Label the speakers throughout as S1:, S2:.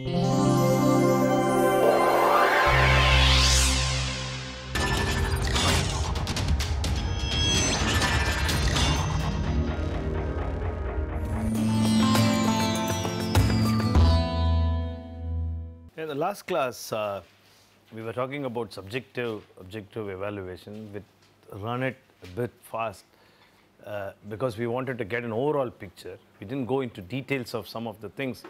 S1: In the last class, uh, we were talking about subjective objective evaluation. We run it a bit fast uh, because we wanted to get an overall picture. We didn't go into details of some of the things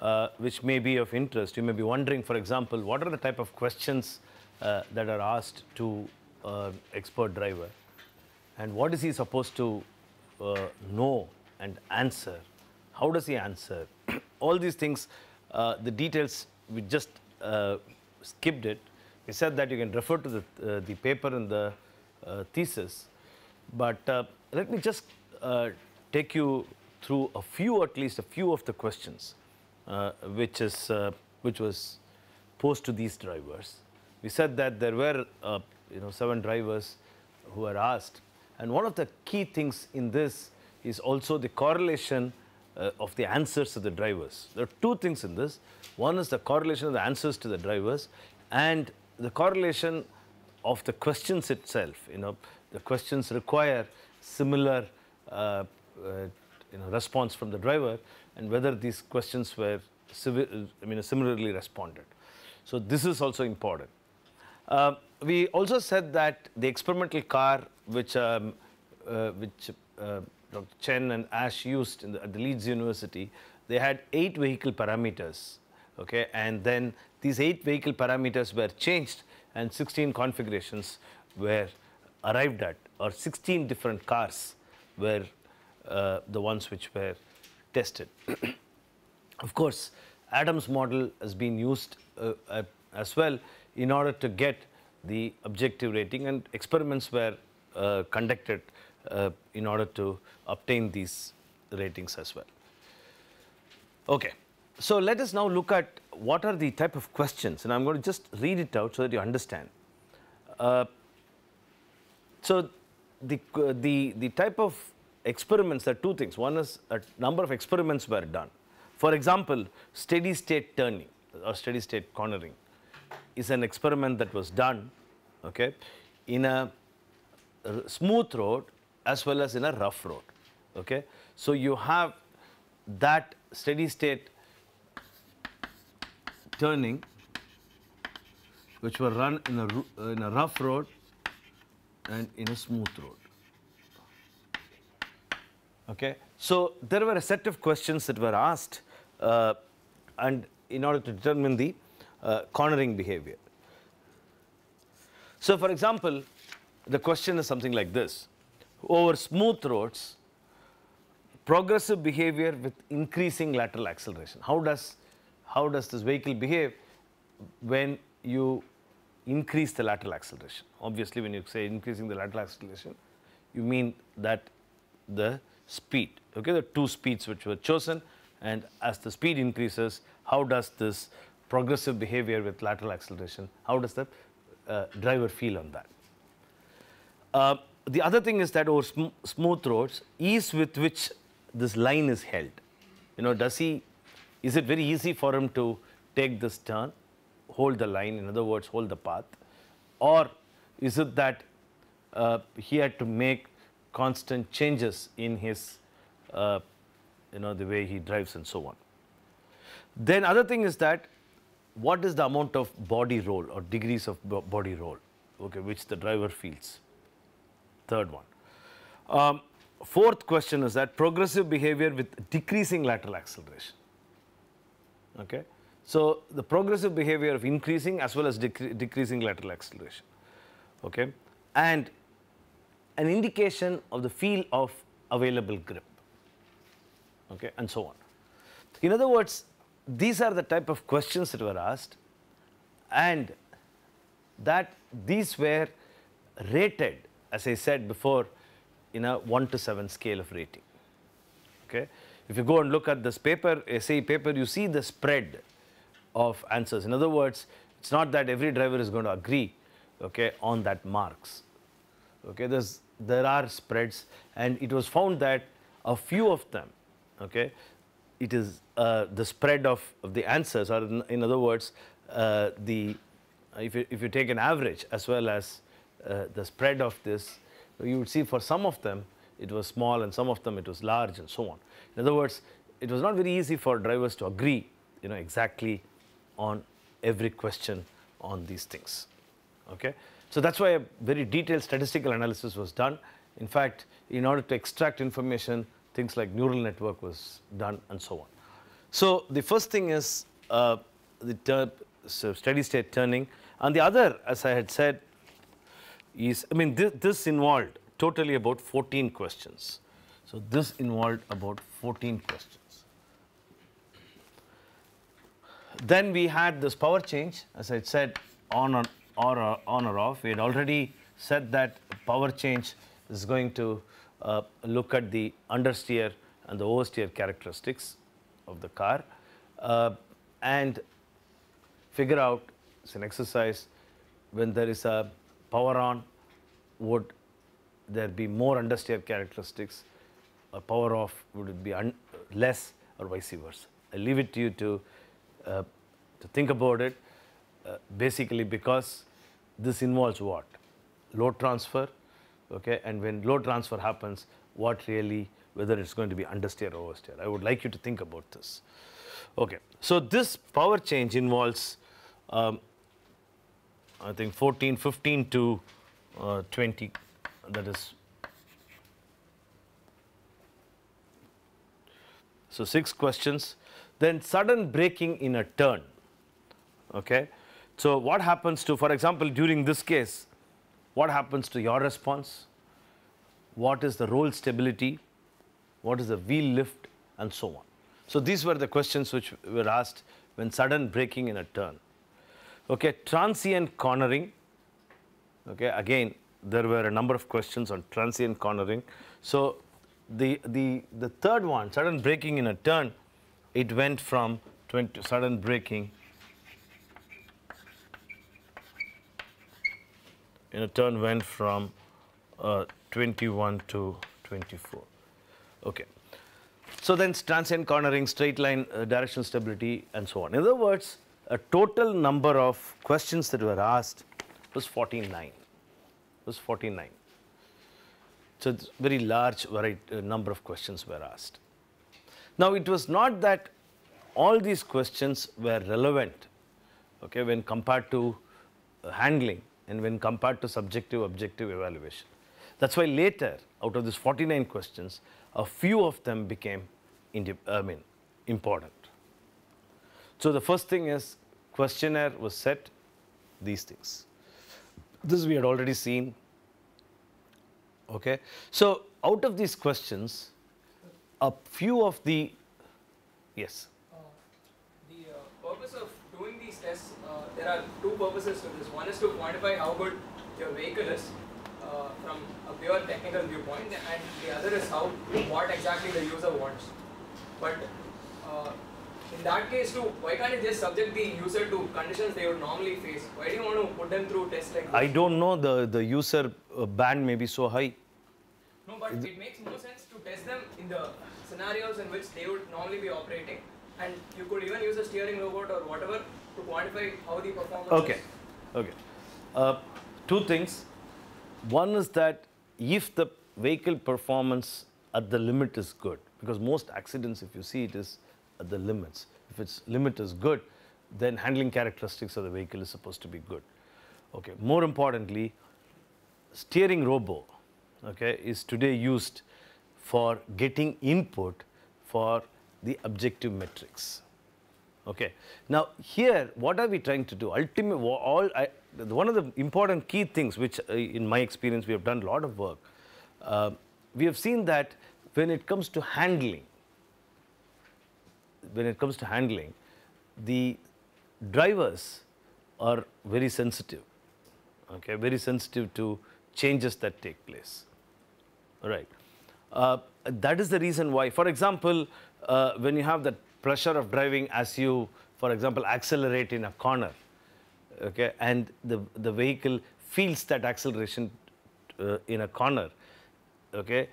S1: uh, which may be of interest. You may be wondering, for example, what are the type of questions uh, that are asked to uh, expert driver and what is he supposed to uh, know and answer? How does he answer? All these things, uh, the details, we just uh, skipped it. We said that you can refer to the, uh, the paper and the thesis, but let me just take you through a few, at least a few of the questions. Uh, which, is, uh, which was posed to these drivers. We said that there were uh, you know, seven drivers who were asked. And one of the key things in this is also the correlation uh, of the answers to the drivers. There are two things in this. One is the correlation of the answers to the drivers and the correlation of the questions itself. You know, the questions require similar uh, uh, you know, response from the driver and whether these questions were I mean, similarly responded. So this is also important. Uh, we also said that the experimental car which, um, uh, which uh, Dr. Chen and Ash used the, at the Leeds University, they had eight vehicle parameters, okay, and then these eight vehicle parameters were changed and 16 configurations were arrived at or 16 different cars were uh, the ones which were tested. of course, Adams model has been used uh, uh, as well in order to get the objective rating and experiments were uh, conducted uh, in order to obtain these ratings as well. Okay. So, let us now look at what are the type of questions and I am going to just read it out so that you understand. Uh, so, the, the, the type of experiments, there are two things. One is a number of experiments were done. For example, steady state turning or steady state cornering is an experiment that was done okay, in a smooth road as well as in a rough road. Okay? So you have that steady state turning which were run in a, in a rough road and in a smooth road. Okay. So there were a set of questions that were asked uh, and in order to determine the uh, cornering behavior. So for example, the question is something like this. Over smooth roads, progressive behavior with increasing lateral acceleration. How does, how does this vehicle behave when you increase the lateral acceleration? Obviously, when you say increasing the lateral acceleration, you mean that the speed. Okay, the two speeds which were chosen and as the speed increases, how does this progressive behavior with lateral acceleration, how does the uh, driver feel on that? Uh, the other thing is that over sm smooth roads, ease with which this line is held. You know, does he, is it very easy for him to take this turn, hold the line, in other words, hold the path, or is it that uh, he had to make constant changes in his, uh, you know, the way he drives and so on. Then other thing is that what is the amount of body roll or degrees of body roll, okay, which the driver feels. Third one. Um, fourth question is that progressive behavior with decreasing lateral acceleration. Okay. So, the progressive behavior of increasing as well as decre decreasing lateral acceleration. Okay. And an indication of the feel of available grip, okay, and so on. In other words, these are the type of questions that were asked and that these were rated, as I said before, in a 1 to 7 scale of rating. Okay? If you go and look at this paper, essay paper, you see the spread of answers. In other words, it's not that every driver is going to agree okay, on that marks. Okay? There's there are spreads and it was found that a few of them, okay, it is uh, the spread of, of, the answers or in, in other words, uh, the, if you, if you take an average as well as uh, the spread of this, you would see for some of them it was small and some of them it was large and so on. In other words, it was not very easy for drivers to agree, you know, exactly on every question on these things, okay. So that's why a very detailed statistical analysis was done. In fact, in order to extract information, things like neural network was done and so on. So the first thing is uh, the so steady state turning and the other, as I had said, is, I mean, this, this involved totally about 14 questions. So this involved about 14 questions. Then we had this power change, as I said, on and on or, on or off. We had already said that power change is going to uh, look at the understeer and the oversteer characteristics of the car uh, and figure out, it's an exercise, when there is a power on, would there be more understeer characteristics or power off, would it be less or vice versa. I leave it to you to, uh, to think about it uh, basically because this involves what? Load transfer, okay, and when load transfer happens, what really, whether it's going to be understeer or oversteer. I would like you to think about this. Okay, so this power change involves, um, I think 14, 15 to uh, 20, that is, so six questions, then sudden braking in a turn, okay. So what happens to, for example, during this case, what happens to your response? What is the roll stability? What is the wheel lift? And so on. So these were the questions which were asked when sudden braking in a turn. Okay, transient cornering. Okay, again, there were a number of questions on transient cornering. So the, the, the third one, sudden braking in a turn, it went from 20, sudden braking In a turn went from uh, 21 to 24. Okay. So then transient cornering, straight line uh, directional stability and so on. In other words, a total number of questions that were asked was 49, was 49. So it's very large variety, uh, number of questions were asked. Now it was not that all these questions were relevant okay, when compared to uh, handling and when compared to subjective objective evaluation. That's why later, out of these 49 questions, a few of them became I mean, important. So the first thing is questionnaire was set, these things. This we had already seen. Okay. So out of these questions, a few of the, yes,
S2: there are two purposes to this. One is to quantify how good your vehicle is uh, from a pure technical viewpoint and the other is how what exactly the user wants. But uh, in that case too, why can't you just subject the user to conditions they would normally face? Why do you want to put them through tests like this?
S1: I don't know, the, the user uh, band may be so high.
S2: No, but it makes more sense to test them in the scenarios in which they would normally be operating and you could even use a steering robot or whatever quantify how the performance Okay,
S1: okay. Uh, two things. One is that if the vehicle performance at the limit is good, because most accidents, if you see it, is at the limits. If its limit is good, then handling characteristics of the vehicle is supposed to be good. Okay. More importantly, steering robo okay, is today used for getting input for the objective metrics. Okay. Now here, what are we trying to do? Ultimately, all I, one of the important key things which uh, in my experience we have done a lot of work, uh, we have seen that when it comes to handling, when it comes to handling, the drivers are very sensitive, okay, very sensitive to changes that take place, all right. Uh, that is the reason why, for example, uh, when you have that pressure of driving as you, for example, accelerate in a corner, okay, and the, the vehicle feels that acceleration uh, in a corner, okay,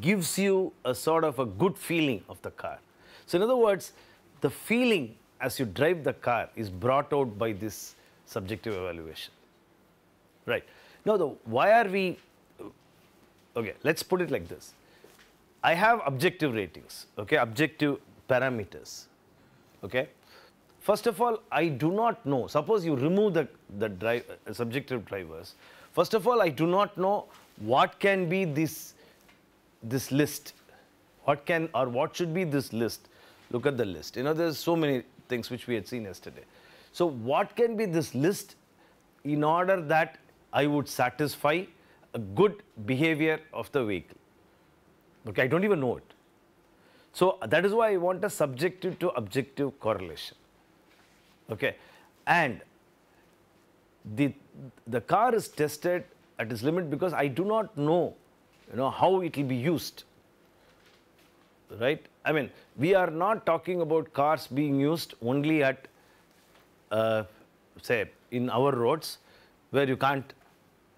S1: gives you a sort of a good feeling of the car. So in other words, the feeling as you drive the car is brought out by this subjective evaluation. Right. Now, the, why are we, okay, let's put it like this. I have objective ratings, okay, objective parameters. Okay. First of all, I do not know. Suppose you remove the, the drive, uh, subjective drivers. First of all, I do not know what can be this, this list. What can or what should be this list? Look at the list. You know, there's so many things which we had seen yesterday. So what can be this list in order that I would satisfy a good behavior of the vehicle? Okay, I don't even know it. So that is why I want a subjective to objective correlation. Okay. And the, the car is tested at its limit because I do not know, you know, how it will be used. Right? I mean, we are not talking about cars being used only at, uh, say, in our roads where you can't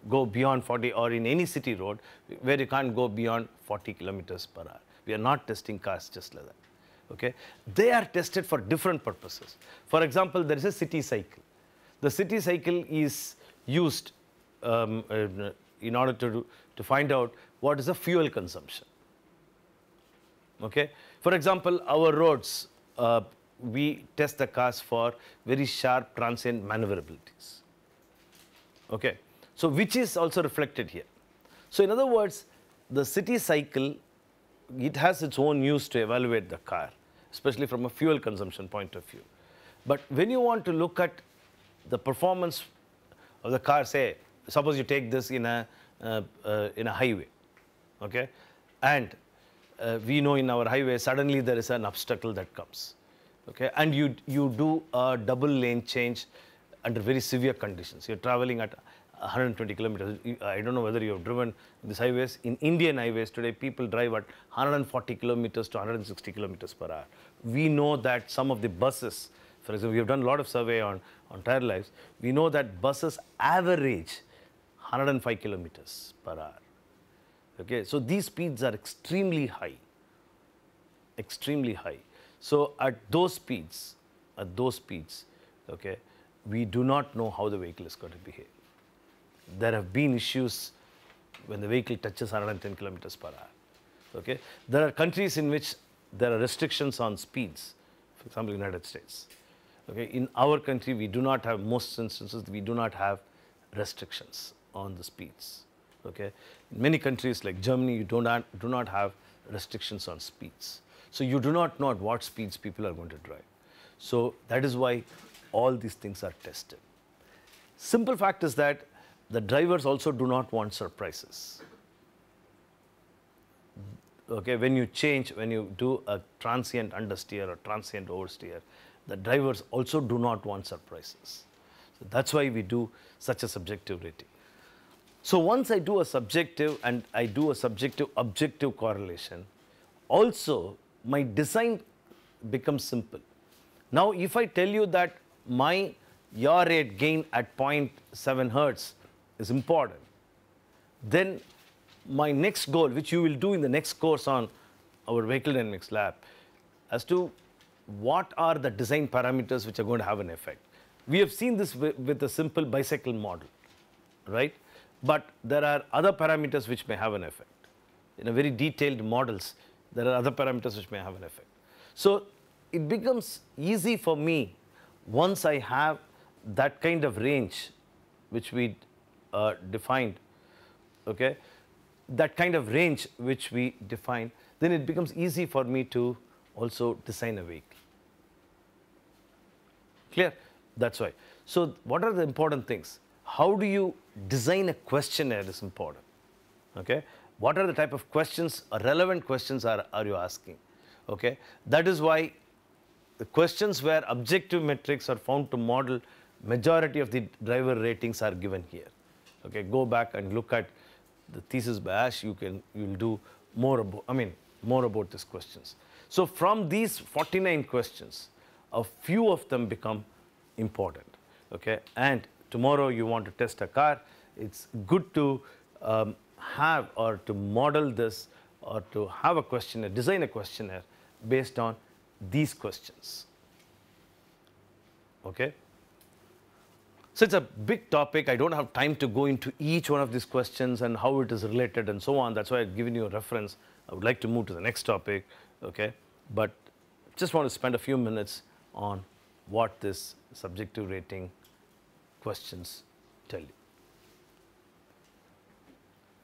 S1: go beyond 40 or in any city road where you can't go beyond 40 kilometers per hour. We are not testing cars just like that. Okay? They are tested for different purposes. For example, there is a city cycle. The city cycle is used um, uh, in order to, to find out what is the fuel consumption. Okay? For example, our roads, uh, we test the cars for very sharp transient maneuverabilities. Okay? So, which is also reflected here. So, in other words, the city cycle it has its own use to evaluate the car, especially from a fuel consumption point of view. But when you want to look at the performance of the car, say, suppose you take this in a, uh, uh, in a highway, okay? And uh, we know in our highway, suddenly there is an obstacle that comes, okay? And you, you do a double lane change under very severe conditions. You're traveling at 120 kilometers. I don't know whether you have driven this highways. In Indian highways today, people drive at 140 kilometers to 160 kilometers per hour. We know that some of the buses, for example, we have done a lot of survey on, on tire lives. We know that buses average 105 kilometers per hour. Okay, so these speeds are extremely high, extremely high. So at those speeds, at those speeds, okay, we do not know how the vehicle is going to behave there have been issues when the vehicle touches 110 kilometers per hour. Okay? There are countries in which there are restrictions on speeds, for example, United States. Okay? In our country, we do not have, most instances, we do not have restrictions on the speeds. Okay? In many countries like Germany, you do not, do not have restrictions on speeds. So you do not know at what speeds people are going to drive. So that is why all these things are tested. Simple fact is that the drivers also do not want surprises. Okay, when you change, when you do a transient understeer or transient oversteer, the drivers also do not want surprises. So that's why we do such a subjective rating. So once I do a subjective and I do a subjective objective correlation, also my design becomes simple. Now if I tell you that my yaw rate gain at 0.7 hertz is important. Then my next goal, which you will do in the next course on our vehicle dynamics lab, as to what are the design parameters which are going to have an effect. We have seen this with a simple bicycle model, right? But there are other parameters which may have an effect. In a very detailed models, there are other parameters which may have an effect. So it becomes easy for me once I have that kind of range which we uh, defined, okay, that kind of range which we define, then it becomes easy for me to also design a vehicle. Clear? That's why. So, what are the important things? How do you design a questionnaire is important, okay? What are the type of questions, relevant questions are, are you asking, okay? That is why the questions where objective metrics are found to model majority of the driver ratings are given here. Okay, go back and look at the thesis by Ash. You can you'll do more about. I mean more about these questions. So from these 49 questions, a few of them become important. Okay, and tomorrow you want to test a car. It's good to um, have or to model this or to have a questionnaire, design a questionnaire based on these questions. Okay? So it's a big topic. I don't have time to go into each one of these questions and how it is related and so on. That's why I've given you a reference. I would like to move to the next topic, okay? But just want to spend a few minutes on what this subjective rating questions tell you.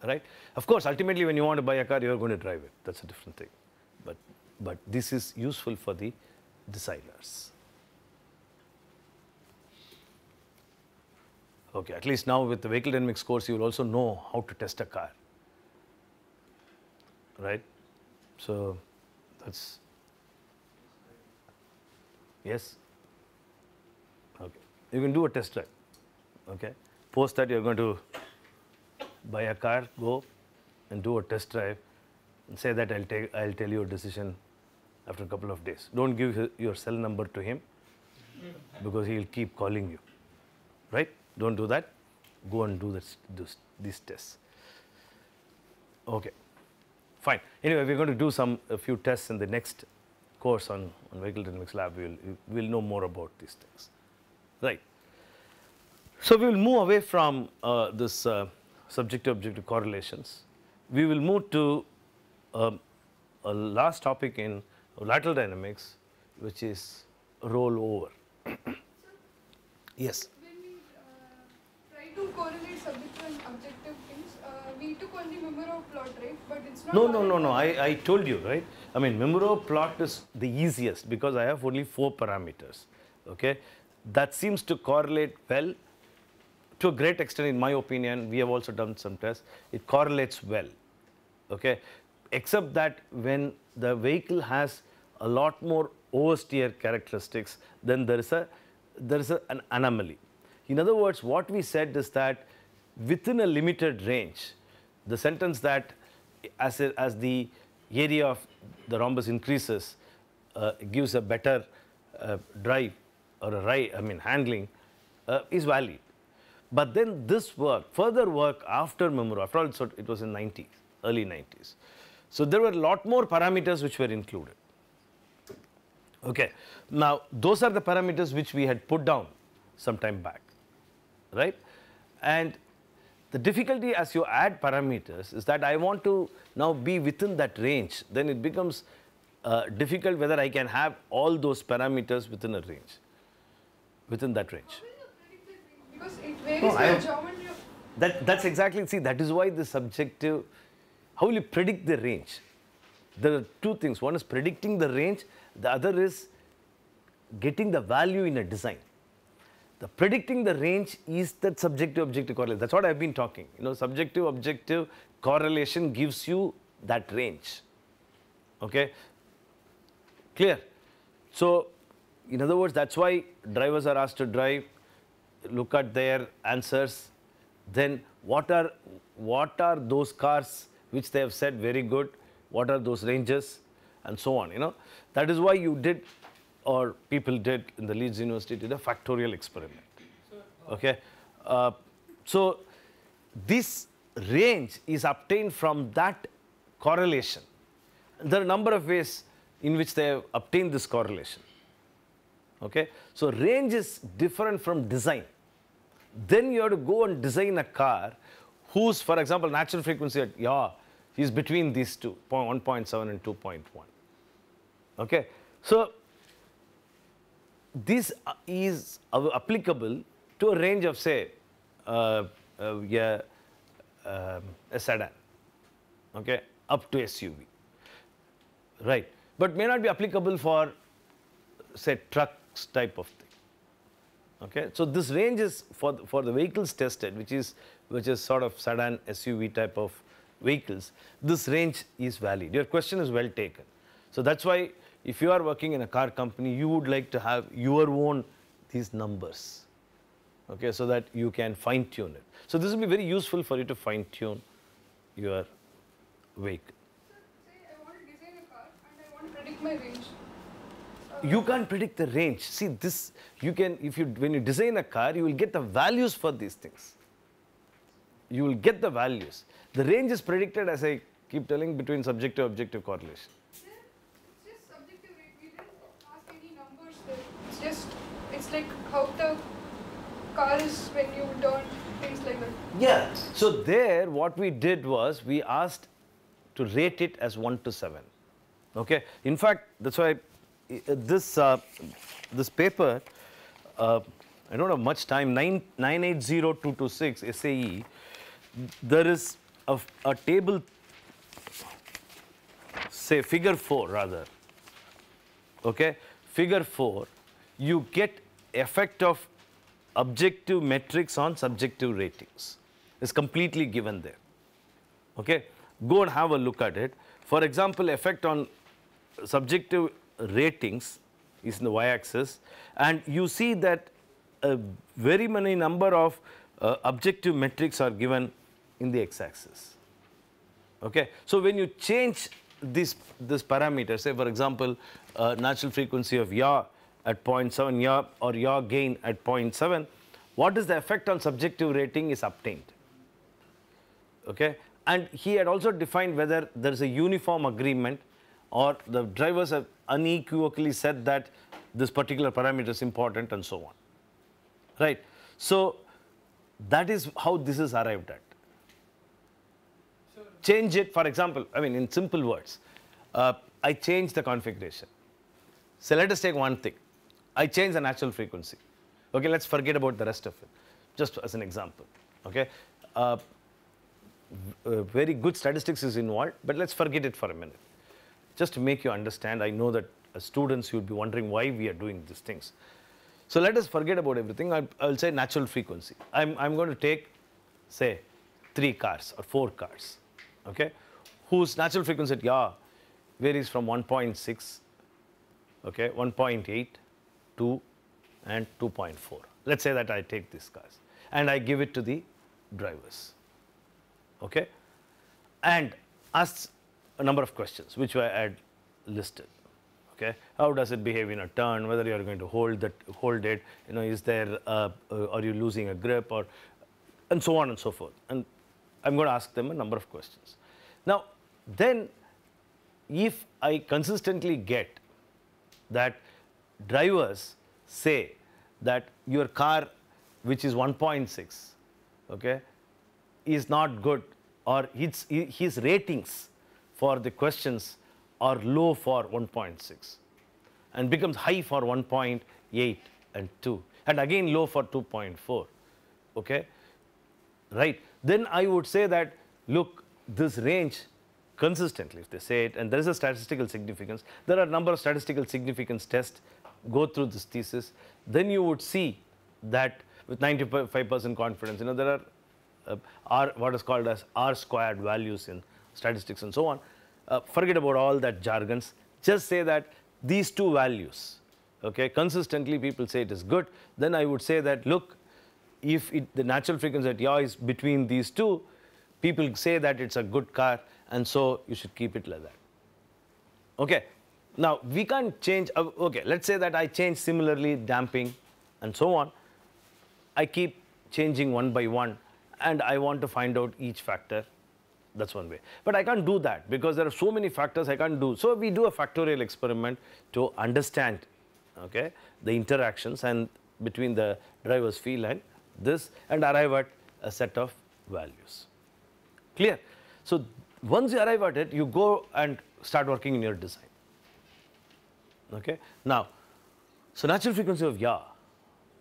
S1: Right? Of course, ultimately when you want to buy a car, you are going to drive it. That's a different thing. But, but this is useful for the designers. Okay, at least now with the vehicle dynamics course, you will also know how to test a car, right? So that's, yes? Okay, you can do a test drive, okay? Post that you're going to buy a car, go and do a test drive and say that I'll, take, I'll tell you a decision after a couple of days. Don't give your cell number to him because he will keep calling you, right? do not do that, go and do this, this, these tests. Okay, fine. Anyway, we are going to do some a few tests in the next course on, on vehicle dynamics lab, we will we'll know more about these things, right. So, we will move away from uh, this uh, subject objective correlations. We will move to uh, a last topic in lateral dynamics, which is rollover. yes
S2: correlate and objective things. Uh, we took only memoro plot, right? But it's not. No, no, no, no. I,
S1: I told you, right? I mean, memoro plot is the easiest because I have only four parameters. Okay, that seems to correlate well. To a great extent, in my opinion, we have also done some tests. It correlates well. Okay, except that when the vehicle has a lot more oversteer characteristics, then there is a there is a, an anomaly. In other words, what we said is that within a limited range, the sentence that as, a, as the area of the rhombus increases uh, gives a better uh, drive or a ride, I mean handling uh, is valid. But then this work, further work after Memuro, after all it was in 90s, early 90s. So there were a lot more parameters which were included. Okay, now those are the parameters which we had put down some time back right? And the difficulty as you add parameters is that I want to now be within that range. Then it becomes uh, difficult whether I can have all those parameters within a range, within that range.
S2: Because it varies no,
S1: That, that's exactly, see, that is why the subjective, how will you predict the range? There are two things. One is predicting the range. The other is getting the value in a design. The predicting the range is that subjective-objective correlation. That's what I've been talking. You know, subjective-objective correlation gives you that range. Okay? Clear? So, in other words, that's why drivers are asked to drive, look at their answers, then what are, what are those cars which they have said very good, what are those ranges and so on, you know. That is why you did or people did in the Leeds University did a factorial experiment. Okay, uh, so this range is obtained from that correlation. There are a number of ways in which they have obtained this correlation. Okay, so range is different from design. Then you have to go and design a car whose, for example, natural frequency at yaw is between these two, 1.7 and 2.1. Okay, so this uh, is applicable to a range of, say, uh, uh, yeah, uh, a sedan, okay, up to SUV, right? But may not be applicable for, say, trucks type of thing. Okay, so this range is for for the vehicles tested, which is which is sort of sedan, SUV type of vehicles. This range is valid. Your question is well taken. So that's why if you are working in a car company, you would like to have your own these numbers, okay, so that you can fine tune it. So this will be very useful for you to fine tune your vehicle. You can't predict the range. See this, you can, if you, when you design a car, you will get the values for these things. You will get the values. The range is predicted, as I keep telling, between subjective objective correlation.
S2: like how the car is when you turn, things like that.
S1: Yeah. So there, what we did was we asked to rate it as 1 to 7. Okay. In fact, that's why uh, this, uh, this paper, uh, I don't have much time, 980226 SAE, there is a, a table, say figure 4 rather, okay, figure 4, you get effect of objective metrics on subjective ratings is completely given there. Okay? Go and have a look at it. For example, effect on subjective ratings is in the y-axis and you see that a very many number of uh, objective metrics are given in the x-axis. Okay? So, when you change this, this parameter, say for example, uh, natural frequency of yaw at 0.7 your, or your gain at 0.7, what is the effect on subjective rating is obtained. Okay? And he had also defined whether there is a uniform agreement or the drivers have unequivocally said that this particular parameter is important and so on. Right? So, that is how this is arrived at. Change it, for example, I mean in simple words, uh, I change the configuration. So, let us take one thing. I change the natural frequency. Okay, let's forget about the rest of it, just as an example. Okay, uh, uh, very good statistics is involved, but let's forget it for a minute. Just to make you understand, I know that as students you would be wondering why we are doing these things. So let us forget about everything. I will say natural frequency. I'm, I'm going to take, say, three cars or four cars, okay, whose natural frequency yeah, varies from 1.6, okay, 1.8, 2 and 2.4. Let us say that I take these cars and I give it to the drivers. Okay? And ask a number of questions which I had listed. Okay? How does it behave in a turn? Whether you are going to hold that, hold it, you know, is there, a, uh, uh, are you losing a grip or, and so on and so forth. And I'm going to ask them a number of questions. Now, then if I consistently get that drivers say that your car which is 1.6 okay is not good or his, his ratings for the questions are low for 1.6 and becomes high for 1.8 and 2 and again low for 2.4 okay right then i would say that look this range consistently if they say it and there is a statistical significance there are a number of statistical significance tests go through this thesis, then you would see that with 95% confidence, you know, there are uh, R, what is called as R squared values in statistics and so on. Uh, forget about all that jargons. Just say that these two values, okay, consistently people say it is good. Then I would say that, look, if it, the natural frequency at yaw is between these two, people say that it's a good car and so you should keep it like that. Okay, now, we can't change, uh, okay, let's say that I change similarly damping and so on. I keep changing one by one and I want to find out each factor. That's one way. But I can't do that because there are so many factors I can't do. So, we do a factorial experiment to understand okay, the interactions and between the driver's field and this and arrive at a set of values. Clear? So, once you arrive at it, you go and start working in your design. Okay. Now, so natural frequency of Ya,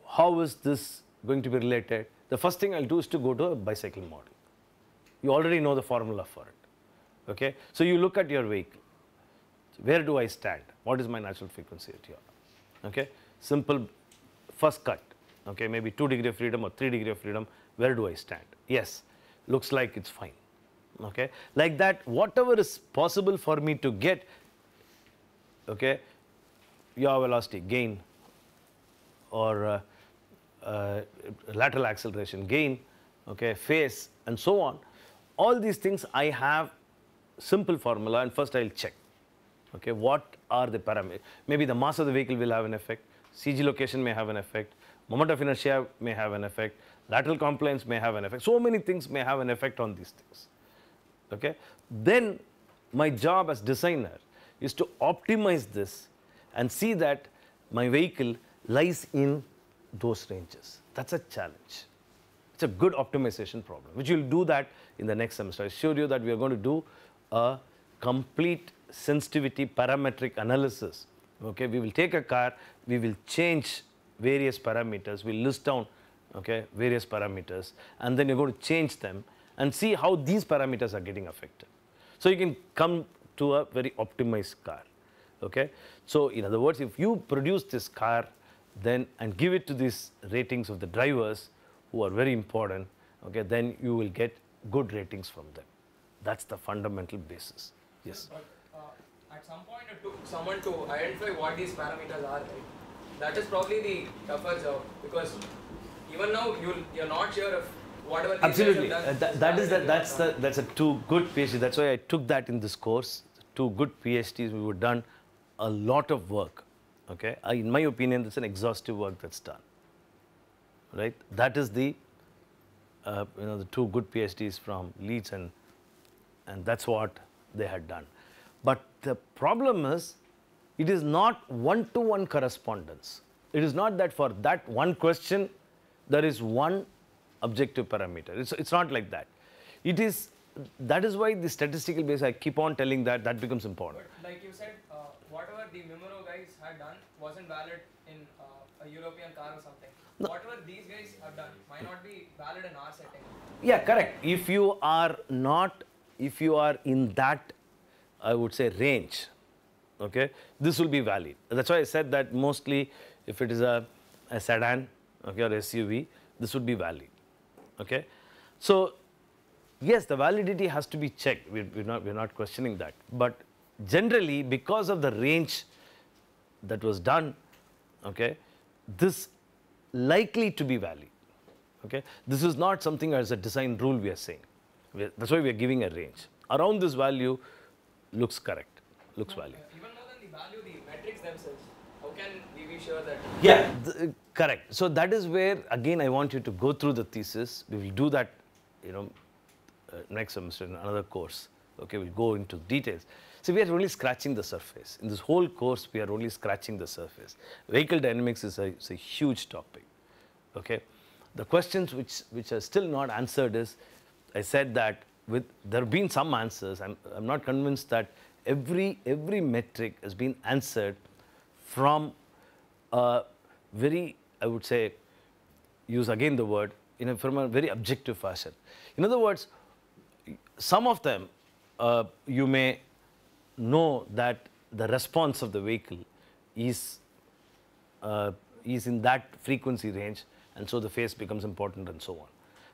S1: how is this going to be related? The first thing I'll do is to go to a bicycle model. You already know the formula for it. Okay. So you look at your vehicle. Where do I stand? What is my natural frequency at here? Okay. Simple first cut. Okay. Maybe 2 degree of freedom or 3 degree of freedom. Where do I stand? Yes. Looks like it's fine. Okay. Like that, whatever is possible for me to get, okay, yaw velocity gain or uh, uh, lateral acceleration gain, okay, phase and so on. All these things I have simple formula and first I will check, okay, what are the parameters. Maybe the mass of the vehicle will have an effect, CG location may have an effect, moment of inertia may have an effect, lateral compliance may have an effect. So many things may have an effect on these things, okay. Then my job as designer is to optimize this and see that my vehicle lies in those ranges. That's a challenge. It's a good optimization problem, which we'll do that in the next semester. I assure you that we are going to do a complete sensitivity parametric analysis. Okay, we will take a car, we will change various parameters, we'll list down okay, various parameters, and then you're going to change them and see how these parameters are getting affected. So you can come to a very optimized car. Okay? So, in other words, if you produce this car then and give it to these ratings of the drivers who are very important, okay, then you will get good ratings from them. That's the fundamental basis. Yes.
S2: But, uh, at some point it took someone to identify what these parameters are, right? That is probably the tougher job because even now you you're not sure if whatever. Absolutely. Uh,
S1: that is that, that's the, that's a two good PhD. That's why I took that in this course. Two good PhDs we were done a lot of work. Okay, in my opinion, it's an exhaustive work that's done. Right, that is the uh, you know the two good PhDs from Leeds and and that's what they had done. But the problem is, it is not one-to-one -one correspondence. It is not that for that one question, there is one objective parameter. It's, it's not like that. It is, that is why the statistical base, I keep on telling that, that becomes important.
S2: like you said, uh, whatever the Memoro guys had done wasn't valid in uh, a European car or something. No. Whatever these guys have done might not be valid in our setting.
S1: Yeah, correct. If you are not, if you are in that, I would say range, okay, this will be valid. That's why I said that mostly if it is a, a sedan, okay, or SUV, this would be valid, okay. So yes, the validity has to be checked. We're, we're not we're not questioning that, but generally because of the range that was done, okay, this likely to be valid. Okay, this is not something as a design rule we are saying. We are, that's why we are giving a range around this value. Looks correct. Looks valid.
S2: Even more than the value, the metrics themselves. How can we be sure that? Yeah,
S1: the, correct. So that is where again I want you to go through the thesis. We will do that, you know, uh, next semester in another course. Okay, we'll go into details. So we are only scratching the surface. In this whole course, we are only scratching the surface. Vehicle dynamics is a, is a huge topic. Okay. The questions which, which are still not answered is, I said that with, there have been some answers. I'm, I'm not convinced that every, every metric has been answered from a very, I would say, use again the word, in a, from a very objective fashion. In other words, some of them uh, you may know that the response of the vehicle is, uh, is in that frequency range and so the phase becomes important and so on.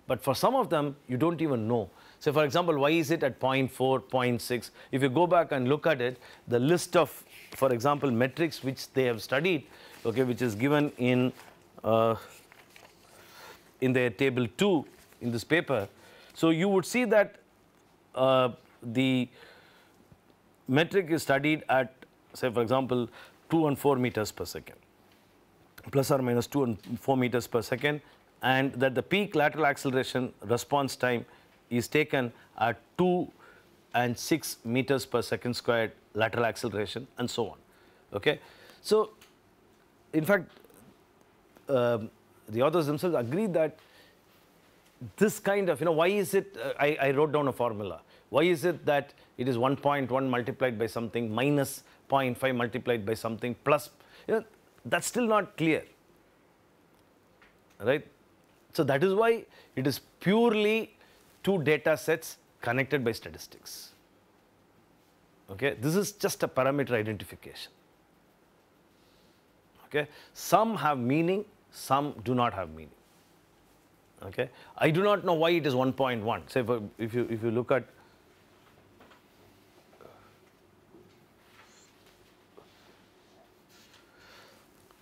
S1: But for some of them, you don't even know. So, for example, why is it at 0 0.4, 0 0.6? If you go back and look at it, the list of, for example, metrics which they have studied, okay, which is given in, uh, in their table 2 in this paper. So, you would see that uh, the metric is studied at, say for example, 2 and 4 meters per second, plus or minus 2 and 4 meters per second, and that the peak lateral acceleration response time is taken at 2 and 6 meters per second squared lateral acceleration and so on. Okay? So, in fact, um, the authors themselves agree that this kind of, you know, why is it, uh, I, I wrote down a formula, why is it that it is 1.1 multiplied by something minus 0.5 multiplied by something plus, you know, that's still not clear, right? So that is why it is purely two data sets connected by statistics. Okay, this is just a parameter identification. Okay, some have meaning, some do not have meaning. Okay, I do not know why it is 1.1. Say, if, if you if you look at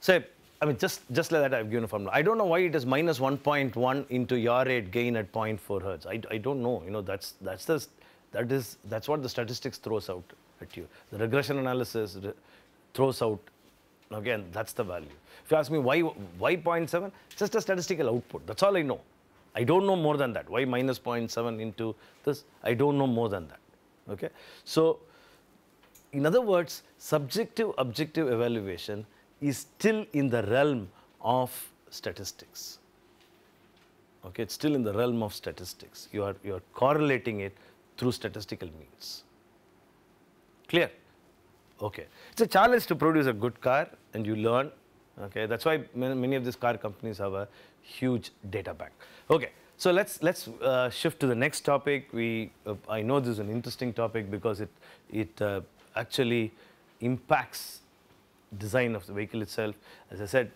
S1: Say, I mean, just, just like that, I've given a formula. I don't know why it is minus 1.1 into your rate gain at 0.4 hertz. I, I don't know. You know, that's, that's, the, that is, that's what the statistics throws out at you. The regression analysis throws out, again, that's the value. If you ask me why, why 0.7, just a statistical output. That's all I know. I don't know more than that. Why minus 0.7 into this? I don't know more than that. Okay. So, in other words, subjective objective evaluation is still in the realm of statistics. Okay, it's still in the realm of statistics. You are, you are correlating it through statistical means. Clear? Okay. It's a challenge to produce a good car and you learn. Okay, that's why many of these car companies have a huge data bank. Okay. So let's let's uh, shift to the next topic. We uh, I know this is an interesting topic because it it uh, actually impacts design of the vehicle itself. As I said,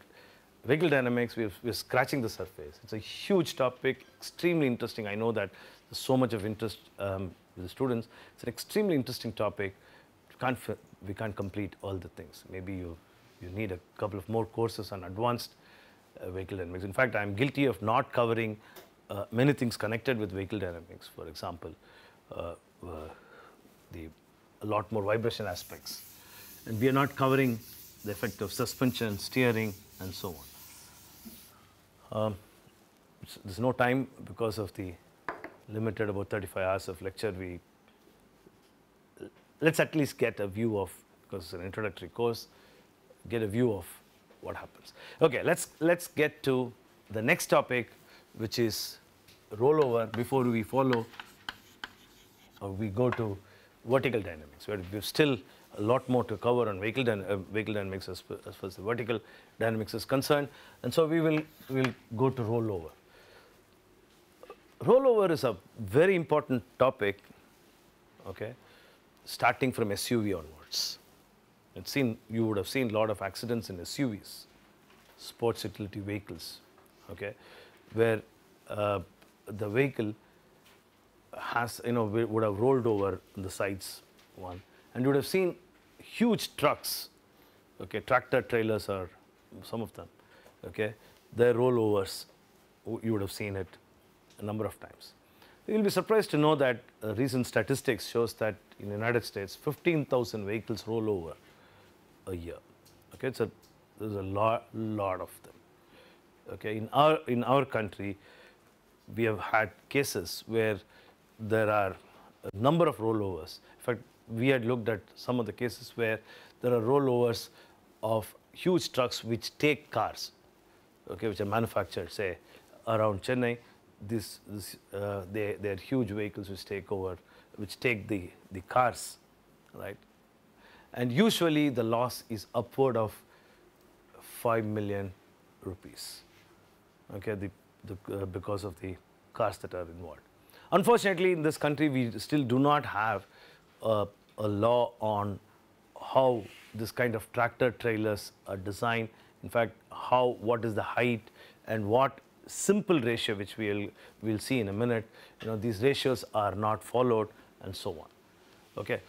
S1: vehicle dynamics, we're, we're scratching the surface. It's a huge topic, extremely interesting. I know that there's so much of interest um, with the students. It's an extremely interesting topic. Can't, we can't complete all the things. Maybe you, you need a couple of more courses on advanced uh, vehicle dynamics. In fact, I'm guilty of not covering uh, many things connected with vehicle dynamics. For example, uh, uh the a lot more vibration aspects. And we are not covering the effect of suspension, steering and so on. Um, there is no time because of the limited about 35 hours of lecture we let us at least get a view of because it is an introductory course get a view of what happens. Okay, let us let us get to the next topic which is rollover before we follow or we go to vertical dynamics where we still a lot more to cover on vehicle, dyna uh, vehicle dynamics as, as, far as the vertical dynamics is concerned. And so we will will go to rollover. Rollover is a very important topic, okay, starting from SUV onwards. It's seen, you would have seen a lot of accidents in SUVs, sports utility vehicles, okay, where uh, the vehicle has, you know, would have rolled over the sides one. And you would have seen huge trucks, okay, tractor trailers are some of them, okay, their rollovers, you would have seen it a number of times. You will be surprised to know that uh, recent statistics shows that in the United States, 15,000 vehicles roll over a year. Okay, it's a, there's a lot, lot of them. Okay, in our, in our country, we have had cases where there are a number of rollovers. In fact, we had looked at some of the cases where there are rollovers of huge trucks which take cars, okay, which are manufactured, say, around Chennai. This, this uh, they, they are huge vehicles which take over, which take the, the cars, right? And usually the loss is upward of 5 million rupees, okay, the, the, uh, because of the cars that are involved. Unfortunately, in this country, we still do not have a law on how this kind of tractor trailers are designed. In fact, how, what is the height and what simple ratio, which we'll, we'll see in a minute, you know, these ratios are not followed and so on. Okay.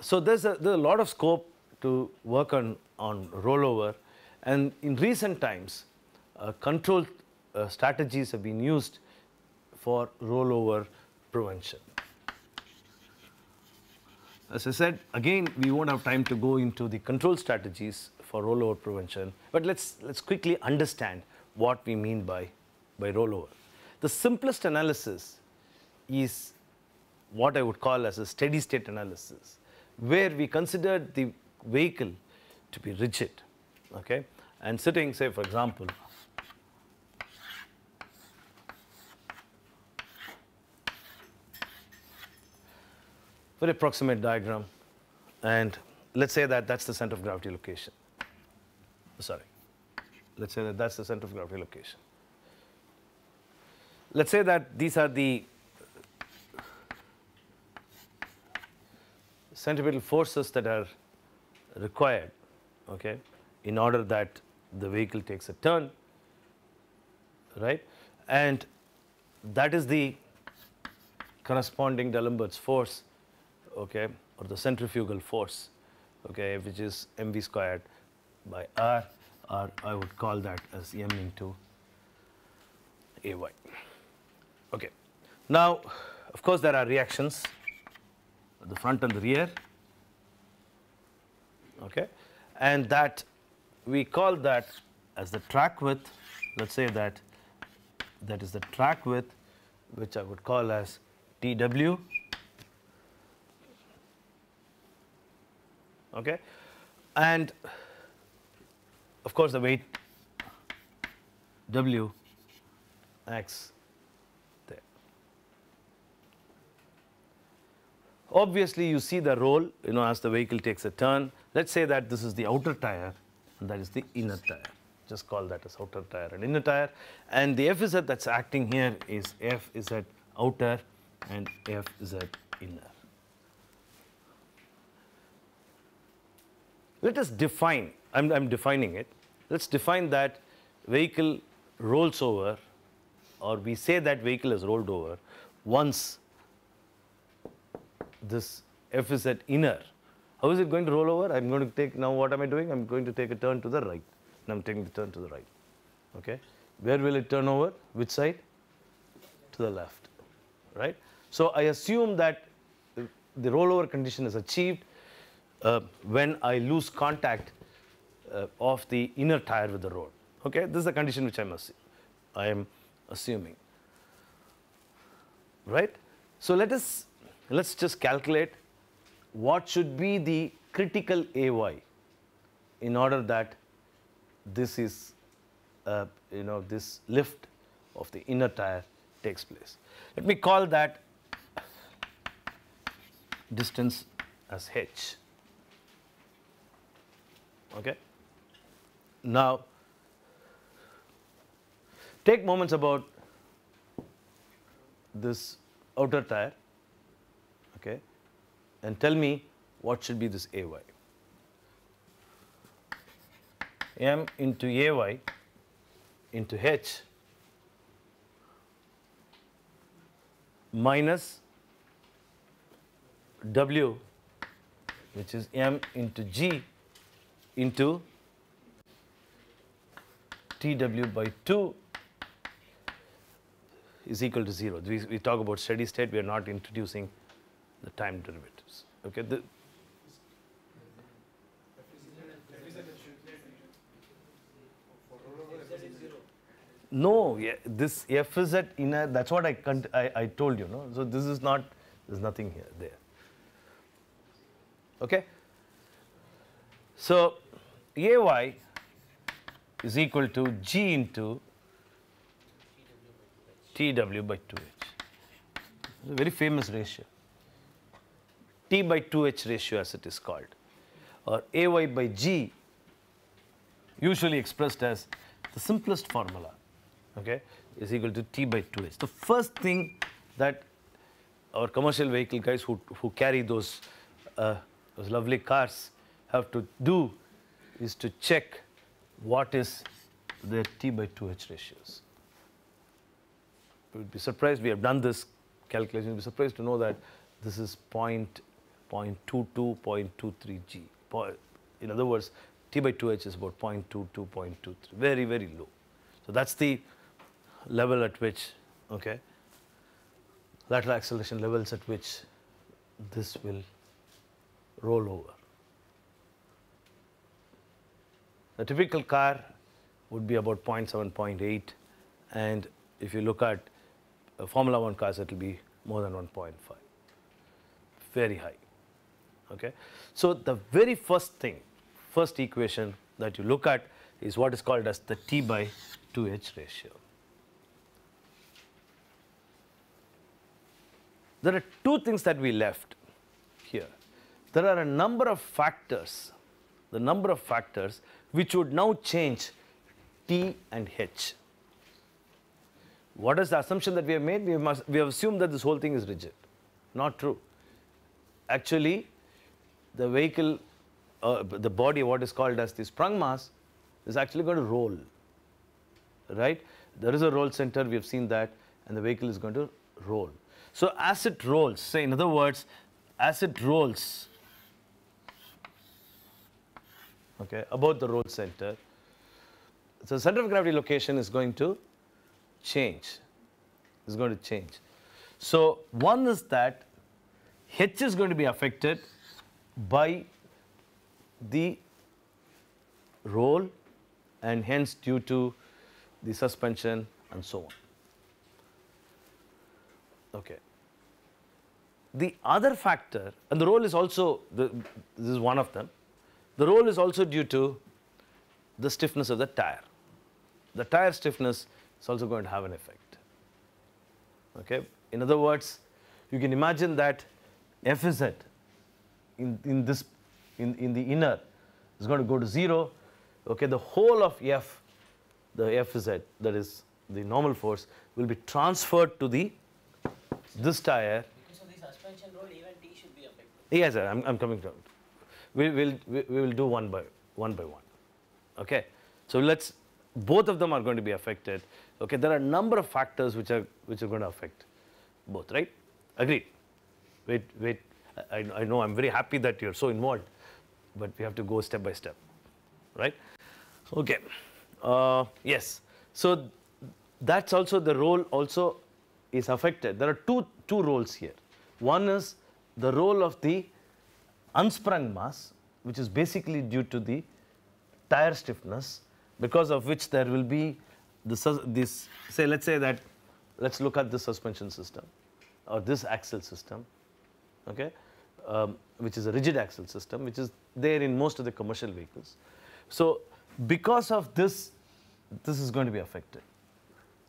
S1: So there's a, there's a lot of scope to work on, on rollover and in recent times, uh, control uh, strategies have been used for rollover prevention. As I said, again, we won't have time to go into the control strategies for rollover prevention, but let's, let's quickly understand what we mean by, by rollover. The simplest analysis is what I would call as a steady state analysis, where we considered the vehicle to be rigid, okay? And sitting, say, for example, very approximate diagram. And let's say that that's the center of gravity location. Sorry. Let's say that that's the center of gravity location. Let's say that these are the centripetal forces that are required okay, in order that the vehicle takes a turn, right? And that is the corresponding D'Alembert's force okay, or the centrifugal force, okay, which is mv squared by r, or I would call that as m into ay. Okay. Now, of course, there are reactions at the front and the rear, okay, and that we call that as the track width. Let's say that that is the track width, which I would call as TW okay? And of course, the weight W x there. Obviously, you see the roll, you know, as the vehicle takes a turn. Let's say that this is the outer tire and that is the inner tire. Just call that as outer tire and inner tire. And the FZ that's acting here is FZ outer and FZ inner. Let us define, I'm, defining it, let's define that vehicle rolls over or we say that vehicle is rolled over once this F is at inner. How is it going to roll over? I'm going to take, now what am I doing? I'm going to take a turn to the right. And I'm taking the turn to the right. Okay. Where will it turn over? Which side? To the left. Right. So I assume that the rollover condition is achieved uh, when I lose contact uh, of the inner tire with the road. Okay, this is the condition which I must I am assuming. Right? So let us let's just calculate what should be the critical AY in order that this is uh, you know this lift of the inner tire takes place. Let me call that distance as h. Okay. Now, take moments about this outer tire okay, and tell me what should be this AY. M into AY into H minus W which is M into G into Tw by 2 is equal to 0. We, we talk about steady state, we are not introducing the time derivatives. Okay, the, no, yeah, this f is at inner, that's what I, I, I told you, no? So this is not, there's nothing here, there. Okay? So Ay is equal to G into Tw by 2H. It's a very famous ratio. T by 2H ratio as it is called or Ay by G usually expressed as the simplest formula okay, is equal to T by 2H. The first thing that our commercial vehicle guys who, who carry those, uh, those lovely cars have to do is to check what is their T by 2H ratios. You would be surprised, we have done this calculation, you would be surprised to know that this is 0 0.22, 0.23 G. In other words, T by 2H is about 0 0.22, 0.23, very, very low. So that's the level at which, okay, lateral acceleration levels at which this will roll over. The typical car would be about 0.7, 0.8 and if you look at Formula 1 cars, it will be more than 1.5, very high. Okay? So the very first thing, first equation that you look at is what is called as the T by 2H ratio. There are two things that we left here. There are a number of factors the number of factors which would now change T and H. What is the assumption that we have made? We have, must, we have assumed that this whole thing is rigid. Not true. Actually, the vehicle, uh, the body, what is called as the sprung mass, is actually going to roll. Right? There is a roll center, we have seen that, and the vehicle is going to roll. So, as it rolls, say in other words, as it rolls, okay, about the road center. So center of gravity location is going to change. Is going to change. So one is that h is going to be affected by the roll and hence due to the suspension and so on. Okay. The other factor, and the roll is also, the, this is one of them, the roll is also due to the stiffness of the tire. The tire stiffness is also going to have an effect. Okay? In other words, you can imagine that FZ in, in, this, in, in the inner is going to go to 0. Okay? The whole of F, the FZ, that is the normal force, will be transferred to the this tire. Okay, the suspension
S2: roll, even T should be affected.
S1: Yes, sir, I'm, I'm coming to we will we will do one by one by one. Okay, so let's both of them are going to be affected. Okay, there are a number of factors which are which are going to affect both. Right? Agreed. Wait, wait. I, I know I'm very happy that you're so involved, but we have to go step by step. Right? Okay. Uh, yes. So that's also the role also is affected. There are two two roles here. One is the role of the unsprung mass, which is basically due to the tire stiffness, because of which there will be the, this, say, let's say that, let's look at the suspension system or this axle system, okay, um, which is a rigid axle system, which is there in most of the commercial vehicles. So, because of this, this is going to be affected.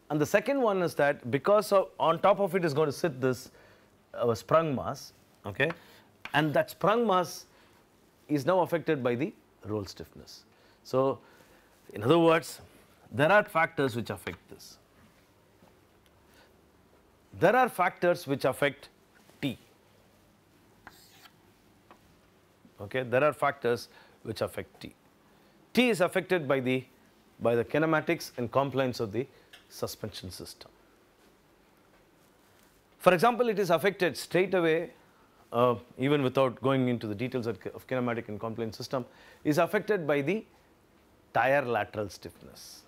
S1: And the second one is that because of, on top of it is going to sit this uh, sprung mass, okay, and that sprung mass is now affected by the roll stiffness. So, in other words, there are factors which affect this. There are factors which affect T. Okay, there are factors which affect T. T is affected by the by the kinematics and compliance of the suspension system. For example, it is affected straight away uh, even without going into the details of kinematic and compliant system, is affected by the tire lateral stiffness.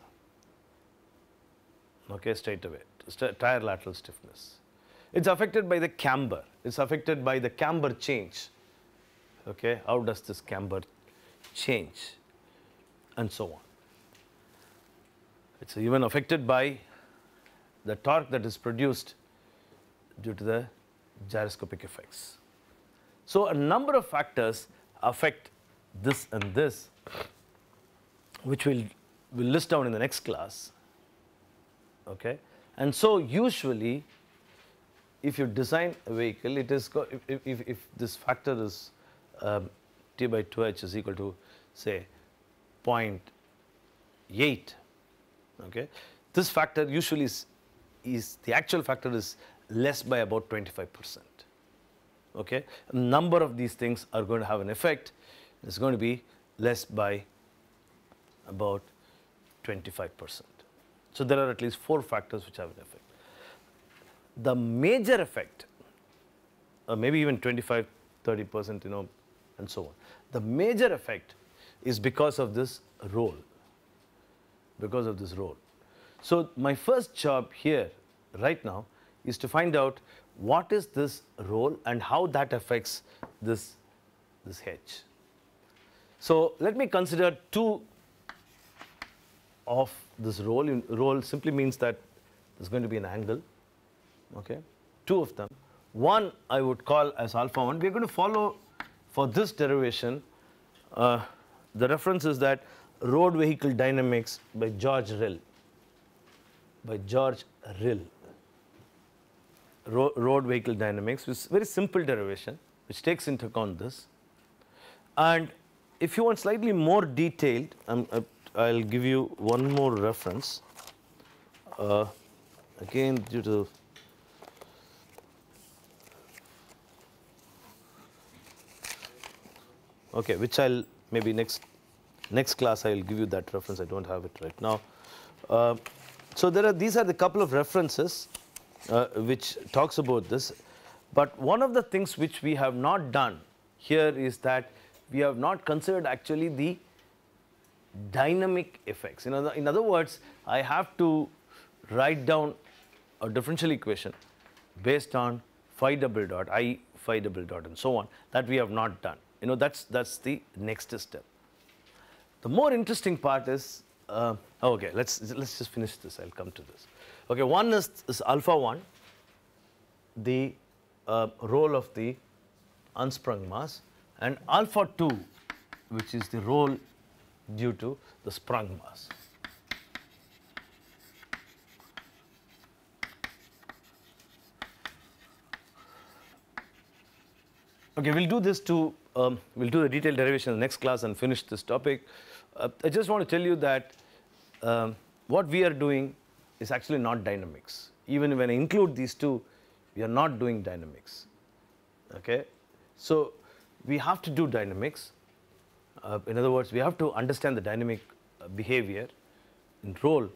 S1: Okay, straight away, St tire lateral stiffness. It's affected by the camber. It's affected by the camber change. Okay, how does this camber change, and so on. It's even affected by the torque that is produced due to the gyroscopic effects. So a number of factors affect this and this, which we'll, we'll list down in the next class. Okay? And so usually, if you design a vehicle, it is if, if, if this factor is um, T by 2H is equal to say 0.8, okay, this factor usually is, is the actual factor is less by about 25 percent okay, a number of these things are going to have an effect. It's going to be less by about 25%. So there are at least four factors which have an effect. The major effect, uh, maybe even 25, 30%, you know, and so on. The major effect is because of this role, because of this role. So my first job here right now is to find out what is this role and how that affects this, this H. So let me consider two of this role. In, role simply means that there's going to be an angle, okay? Two of them. One I would call as alpha 1. We're going to follow for this derivation, uh, the reference is that road vehicle dynamics by George Rill, by George Rill ro road vehicle dynamics, which is very simple derivation, which takes into account this. And if you want slightly more detailed, um, uh, I'll give you one more reference. Uh, again, due to okay, which I'll maybe next next class I'll give you that reference. I don't have it right now. Uh, so there are these are the couple of references uh, which talks about this. But one of the things which we have not done here is that we have not considered actually the dynamic effects. In other, in other words, I have to write down a differential equation based on phi double dot, i phi double dot and so on that we have not done. You know that's, that's the next step. The more interesting part is, uh, okay, let's, let's just finish this, I'll come to this. Okay, one is, is alpha 1, the uh, role of the unsprung mass, and alpha 2, which is the role due to the sprung mass. Okay, we'll do this to, um, we'll do the detailed derivation in the next class and finish this topic. Uh, I just want to tell you that um, what we are doing is actually not dynamics. Even when I include these two, we are not doing dynamics. Okay? So, we have to do dynamics. Uh, in other words, we have to understand the dynamic uh, behavior and role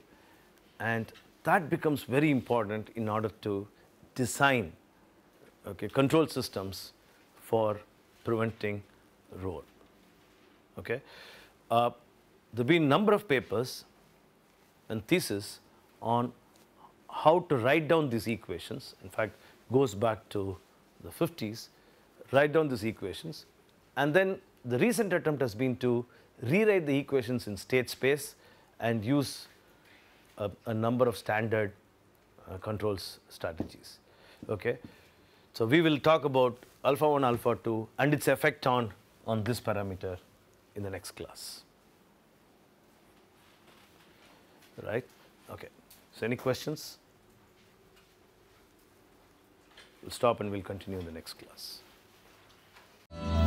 S1: and that becomes very important in order to design okay, control systems for preventing role. Okay? Uh, there have been number of papers and theses on how to write down these equations. In fact, goes back to the 50s, write down these equations. And then the recent attempt has been to rewrite the equations in state space and use a, a number of standard uh, controls strategies. Okay. So, we will talk about alpha 1, alpha 2 and its effect on, on this parameter in the next class. Right? Okay. So, any questions? We will stop and we will continue in the next class.